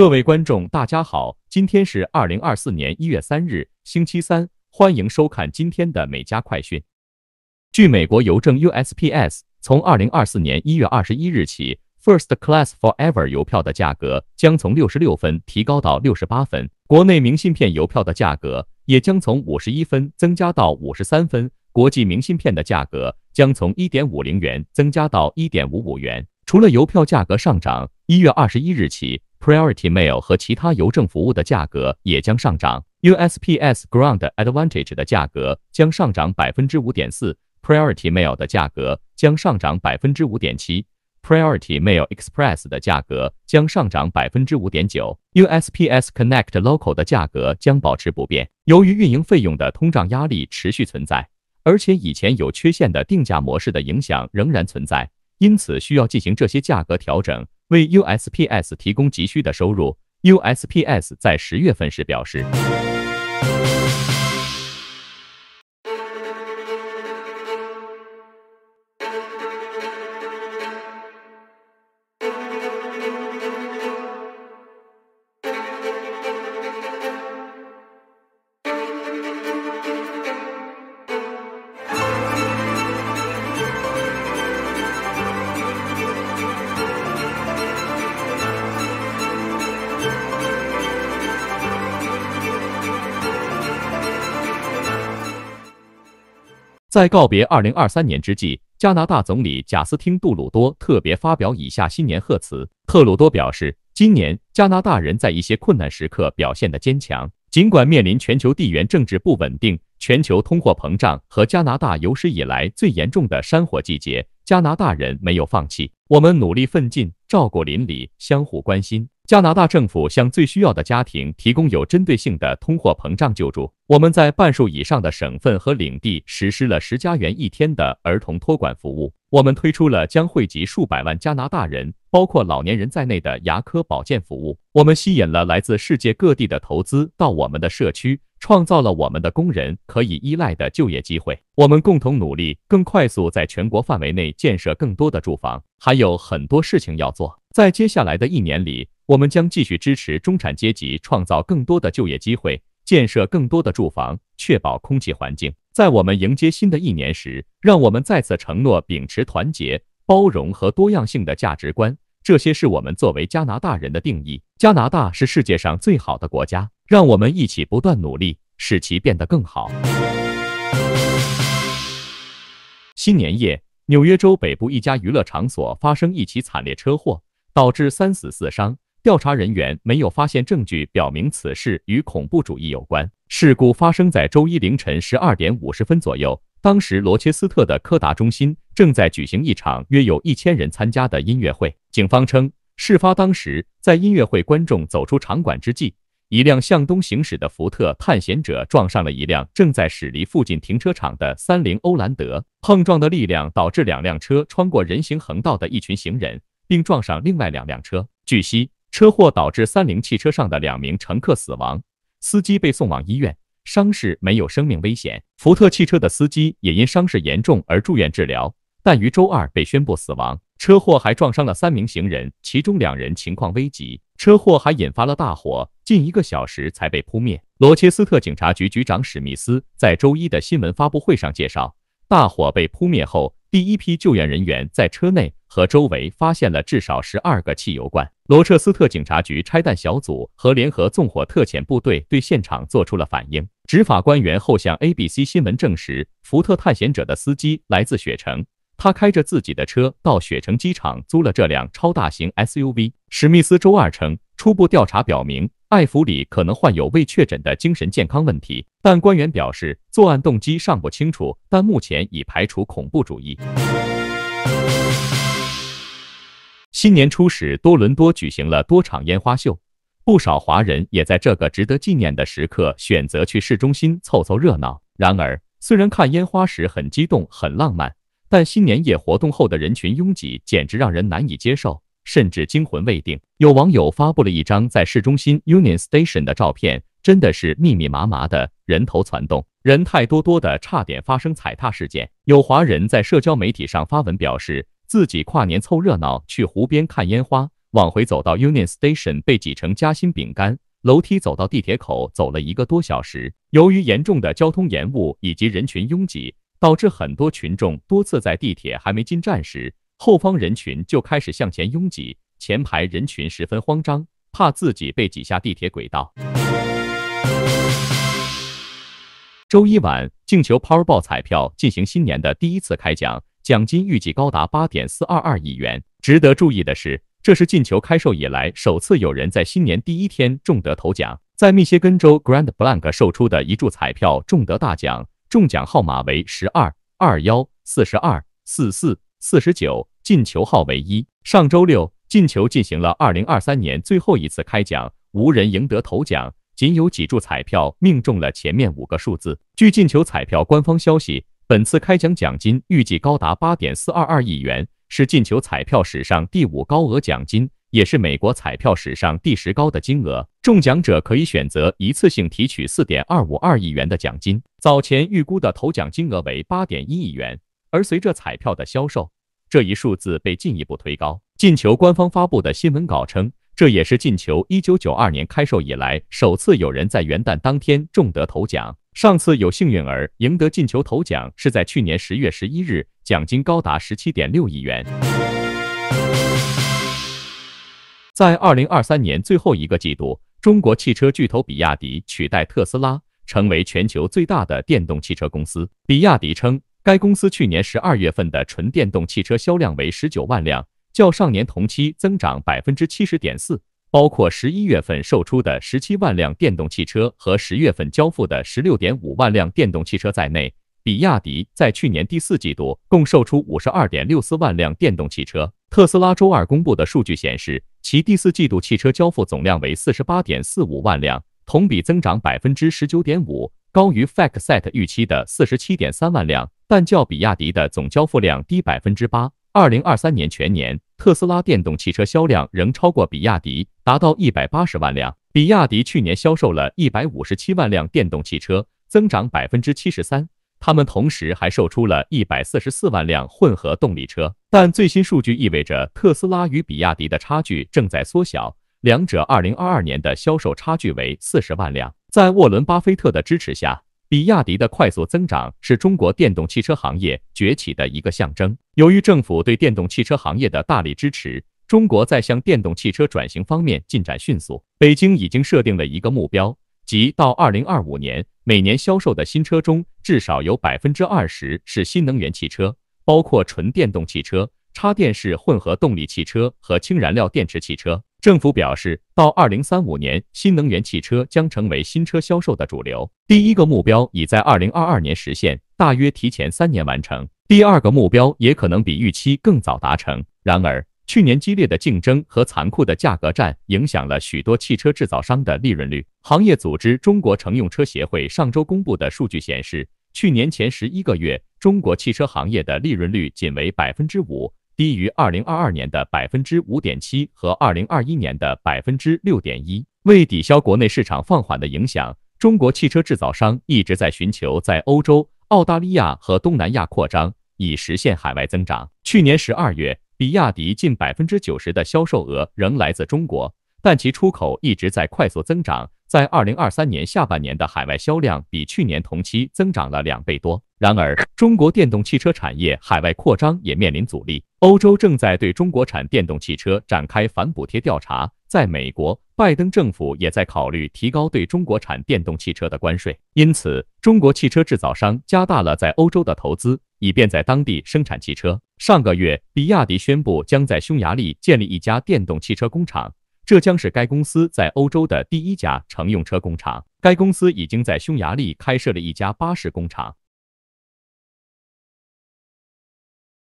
各位观众，大家好，今天是二零二四年一月三日，星期三，欢迎收看今天的美加快讯。据美国邮政 USPS，从二零二四年一月二十一日起，First Class Forever 邮票的价格将从六十六分提高到六十八分，国内明信片邮票的价格也将从五十一分增加到五十三分，国际明信片的价格将从一点五零元增加到一点五五元。除了邮票价格上涨，一月二十一日起。Priority Mail 和其他邮政服务的价格也将上涨。USPS Ground Advantage 的价格将上涨百分之五点四，Priority Mail 的价格将上涨百分之五点七，Priority Mail Express 的价格将上涨百分之五点九。USPS Connect Local 的价格将保持不变。由于运营费用的通胀压力持续存在，而且以前有缺陷的定价模式的影响仍然存在，因此需要进行这些价格调整。为 USPS 提供急需的收入。USPS 在十月份时表示。在告别二零二三年之际，加拿大总理贾斯汀·杜鲁多特别发表以下新年贺词。特鲁多表示，今年加拿大人在一些困难时刻表现的坚强，尽管面临全球地缘政治不稳定、全球通货膨胀和加拿大有史以来最严重的山火季节，加拿大人没有放弃。我们努力奋进，照顾邻里，相互关心。加拿大政府向最需要的家庭提供有针对性的通货膨胀救助。我们在半数以上的省份和领地实施了十加元一天的儿童托管服务。我们推出了将惠及数百万加拿大人，包括老年人在内的牙科保健服务。我们吸引了来自世界各地的投资到我们的社区，创造了我们的工人可以依赖的就业机会。我们共同努力，更快速在全国范围内建设更多的住房，还有很多事情要做。在接下来的一年里，我们将继续支持中产阶级，创造更多的就业机会，建设更多的住房，确保空气环境。在我们迎接新的一年时，让我们再次承诺秉持团结、包容和多样性的价值观，这些是我们作为加拿大人的定义。加拿大是世界上最好的国家，让我们一起不断努力，使其变得更好。新年夜，纽约州北部一家娱乐场所发生一起惨烈车祸，导致三死四伤。调查人员没有发现证据表明此事与恐怖主义有关。事故发生在周一凌晨十二点五十分左右。当时，罗切斯特的柯达中心正在举行一场约有一千人参加的音乐会。警方称，事发当时，在音乐会观众走出场馆之际，一辆向东行驶的福特探险者撞上了一辆正在驶离附近停车场的三菱欧蓝德。碰撞的力量导致两辆车穿过人行横道的一群行人，并撞上另外两辆车。据悉，车祸导致三菱汽车上的两名乘客死亡。司机被送往医院，伤势没有生命危险。福特汽车的司机也因伤势严重而住院治疗，但于周二被宣布死亡。车祸还撞伤了三名行人，其中两人情况危急。车祸还引发了大火，近一个小时才被扑灭。罗切斯特警察局局长史密斯在周一的新闻发布会上介绍，大火被扑灭后。第一批救援人员在车内和周围发现了至少十二个汽油罐。罗彻斯特警察局拆弹小组和联合纵火特遣部队对现场做出了反应。执法官员后向 ABC 新闻证实，福特探险者的司机来自雪城。他开着自己的车到雪城机场租了这辆超大型 SUV。史密斯周二称，初步调查表明艾弗里可能患有未确诊的精神健康问题，但官员表示作案动机尚不清楚，但目前已排除恐怖主义。新年初始，多伦多举行了多场烟花秀，不少华人也在这个值得纪念的时刻选择去市中心凑凑热闹。然而，虽然看烟花时很激动、很浪漫。但新年夜活动后的人群拥挤简直让人难以接受，甚至惊魂未定。有网友发布了一张在市中心 Union Station 的照片，真的是密密麻麻的人头攒动，人太多多的，差点发生踩踏事件。有华人在社交媒体上发文表示，自己跨年凑热闹去湖边看烟花，往回走到 Union Station 被挤成夹心饼干，楼梯走到地铁口走了一个多小时。由于严重的交通延误以及人群拥挤。导致很多群众多次在地铁还没进站时，后方人群就开始向前拥挤，前排人群十分慌张，怕自己被挤下地铁轨道。周一晚，进球 Power l 彩票进行新年的第一次开奖，奖金预计高达八点四二二亿元。值得注意的是，这是进球开售以来首次有人在新年第一天中得头奖，在密歇根州 Grand Blanc 售出的一注彩票中得大奖。中奖号码为十二二幺四十二四四四十九，进球号为一。上周六，进球进行了二零二三年最后一次开奖，无人赢得头奖，仅有几注彩票命中了前面五个数字。据进球彩票官方消息，本次开奖奖金预计高达八点四二二亿元，是进球彩票史上第五高额奖金，也是美国彩票史上第十高的金额。中奖者可以选择一次性提取四点二五二亿元的奖金。早前预估的头奖金额为八点一亿元，而随着彩票的销售，这一数字被进一步推高。进球官方发布的新闻稿称，这也是进球一九九二年开售以来首次有人在元旦当天中得头奖。上次有幸运儿赢得进球头奖是在去年十月十一日，奖金高达十七点六亿元。在二零二三年最后一个季度。中国汽车巨头比亚迪取代特斯拉，成为全球最大的电动汽车公司。比亚迪称，该公司去年十二月份的纯电动汽车销量为十九万辆，较上年同期增长百分之七十点四，包括十一月份售出的十七万辆电动汽车和十月份交付的十六点五万辆电动汽车在内。比亚迪在去年第四季度共售出五十二点六四万辆电动汽车。特斯拉周二公布的数据显示，其第四季度汽车交付总量为四十八点四五万辆，同比增长百分之十九点五，高于 FactSet 预期的四十七点三万辆，但较比亚迪的总交付量低百分之八。二零二三年全年，特斯拉电动汽车销量仍超过比亚迪，达到一百八十万辆。比亚迪去年销售了一百五十七万辆电动汽车，增长百分之七十三。他们同时还售出了一百四十四万辆混合动力车，但最新数据意味着特斯拉与比亚迪的差距正在缩小。两者二零二二年的销售差距为四十万辆。在沃伦·巴菲特的支持下，比亚迪的快速增长是中国电动汽车行业崛起的一个象征。由于政府对电动汽车行业的大力支持，中国在向电动汽车转型方面进展迅速。北京已经设定了一个目标。即到二零二五年，每年销售的新车中至少有百分之二十是新能源汽车，包括纯电动汽车、插电式混合动力汽车和氢燃料电池汽车。政府表示，到二零三五年，新能源汽车将成为新车销售的主流。第一个目标已在二零二二年实现，大约提前三年完成。第二个目标也可能比预期更早达成。然而，去年激烈的竞争和残酷的价格战影响了许多汽车制造商的利润率。行业组织中国乘用车协会上周公布的数据显示，去年前十一个月，中国汽车行业的利润率仅为百分之五，低于二零二二年的百分之五点七和二零二一年的百分之六点一。为抵消国内市场放缓的影响，中国汽车制造商一直在寻求在欧洲、澳大利亚和东南亚扩张，以实现海外增长。去年十二月。比亚迪近百分之九十的销售额仍来自中国。但其出口一直在快速增长，在二零二三年下半年的海外销量比去年同期增长了两倍多。然而，中国电动汽车产业海外扩张也面临阻力。欧洲正在对中国产电动汽车展开反补贴调查，在美国，拜登政府也在考虑提高对中国产电动汽车的关税。因此，中国汽车制造商加大了在欧洲的投资，以便在当地生产汽车。上个月，比亚迪宣布将在匈牙利建立一家电动汽车工厂。这将是该公司在欧洲的第一家乘用车工厂。该公司已经在匈牙利开设了一家巴士工厂。